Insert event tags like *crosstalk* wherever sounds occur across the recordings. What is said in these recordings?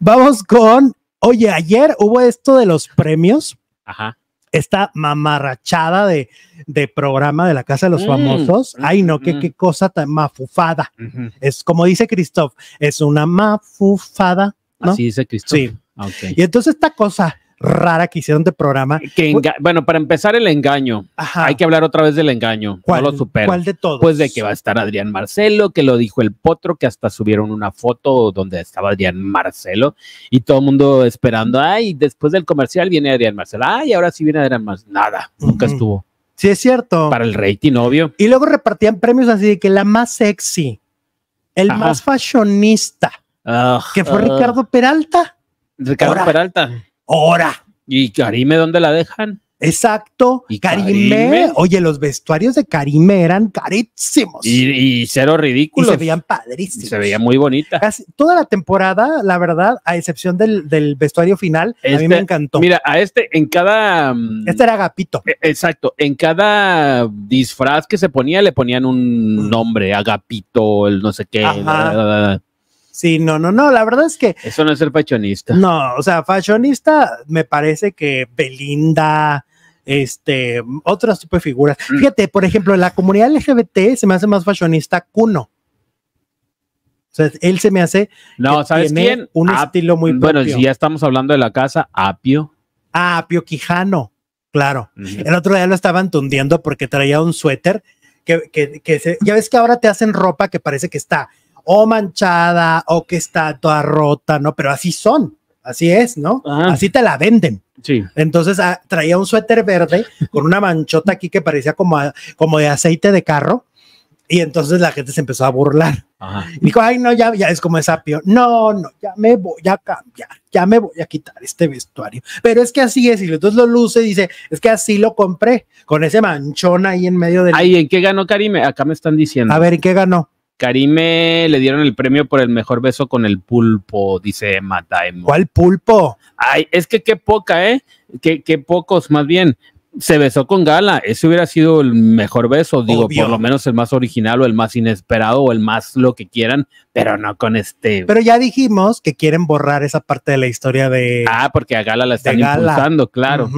Vamos con, oye, ayer hubo esto de los premios. Ajá. Esta mamarrachada de, programa de la Casa de los mm. Famosos. Ay, no, qué, mm. qué cosa tan mafufada. Es como dice Christoph, es una mafufada. ¿no? Así dice Christoph. Sí. Ah, okay. Y entonces esta cosa rara que hicieron de programa. Que bueno, para empezar, el engaño. Hay que hablar otra vez del engaño. no lo supero. ¿Cuál de todos? Pues de que va a estar Adrián Marcelo, que lo dijo el potro, que hasta subieron una foto donde estaba Adrián Marcelo y todo el mundo esperando. Ay, después del comercial viene Adrián Marcelo. Ay, ahora sí viene Adrián Marcelo. Nada, nunca estuvo. Sí, es cierto. Para el rating, obvio. Y luego repartían premios así de que la más sexy, el más fashionista, que fue Ricardo Peralta. Ricardo Peralta. ¡Hora! ¿Y Karime dónde la dejan? Exacto. ¿Y Karime? Oye, los vestuarios de Karime eran carísimos. Y, cero ridículos. Y se veían padrísimos. Se veía muy bonita. Casi toda la temporada, la verdad, a excepción del, vestuario final, a mí me este, encantó. Mira, a este, en cada. Mm, este era Agapito. E, exacto. En cada disfraz que se ponía, le ponían un mm. nombre: Agapito, el no sé qué. Sí, no, no, no, la verdad es que... Eso no es ser fashionista. No, o sea, fashionista me parece que Belinda, este, otros tipos de figuras. Mm. Fíjate, por ejemplo, en la comunidad LGBT se me hace más fashionista Cuno. O sea, él se me hace... No, ¿sabes quién? Un estilo muy Bueno, si ya estamos hablando de la casa, Apio. Ah, Apio Quijano, claro. El otro día lo estaban tundiendo porque traía un suéter que, que, que se, ya ves que ahora te hacen ropa que parece que está o manchada o que está toda rota, ¿no? Pero así son, así es, ¿no? Ah. Así te la venden. Sí. Entonces ah, traía un suéter verde con una manchota aquí que parecía como, como de aceite de carro. Y entonces la gente se empezó a burlar. dijo, ay, no, ya, ya es como sapio. No, no, ya me voy a cambiar, ya me voy a quitar este vestuario. Pero es que así es. Y entonces lo luce y dice, es que así lo compré, con ese manchón ahí en medio del. Ay, ¿en qué ganó Karime? Acá me están diciendo. A ver, ¿en qué ganó? Karime le dieron el premio por el mejor beso con el pulpo, dice Mataemo. ¿Cuál pulpo? Ay, es que qué poca, ¿eh? Qué, qué pocos, más bien. Se besó con Gala, ese hubiera sido el mejor beso, digo, por lo menos el más original o el más inesperado o el más lo que quieran, pero no con este. Pero ya dijimos que quieren borrar esa parte de la historia de. Ah, porque a Gala la están impulsando, claro.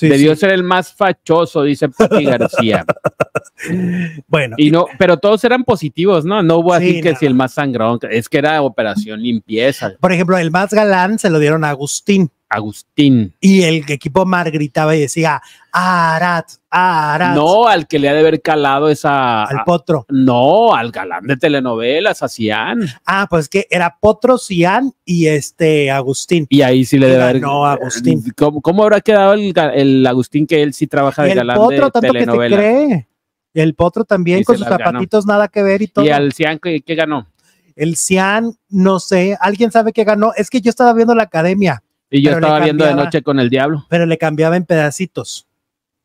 Debió ser el más fachoso, dice Pati García. *laughs* bueno. Y no, pero todos eran positivos, ¿no? No hubo así que si el más sangrón, es que era operación limpieza. Por ejemplo, el más galán se lo dieron a Agustín. Agustín. Y el equipo Mar gritaba y decía, Arat, Arat. No, al que le ha de haber calado esa... Al potro. no, al galán de telenovelas, a Cian. Ah, pues que era potro, Cian y este Agustín. Y ahí sí le debe haber... No, Agustín. *laughs* ¿Cómo, habrá quedado el, Agustín que él sí trabaja de el potro, tanto Que te cree. El potro también con sus zapatitos nada que ver y todo. ¿Y al Cian qué, qué ganó? El Cian, no sé, alguien sabe qué ganó. Es que yo estaba viendo la academia y yo estaba viendo de noche con el diablo. Pero le cambiaba en pedacitos.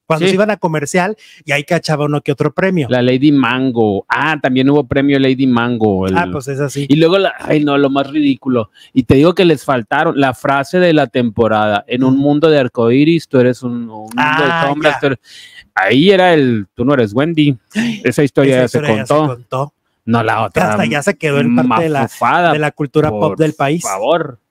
Cuando se iban a comercial y ahí cachaba uno que otro premio. La Lady Mango. Ah, también hubo premio Lady Mango. Ah, pues es así. Y luego, ay no, lo más ridículo. Y te digo que les faltaron la frase de la temporada. En un mm. mundo de arcoíris, tú eres un, mundo de ah, sombras. Ahí era el, tú no eres Wendy. *gasps* Esa historia, ya, se, contó. se contó. No la otra. Hasta ya se quedó en parte de la, de la cultura pop del país. Por favor.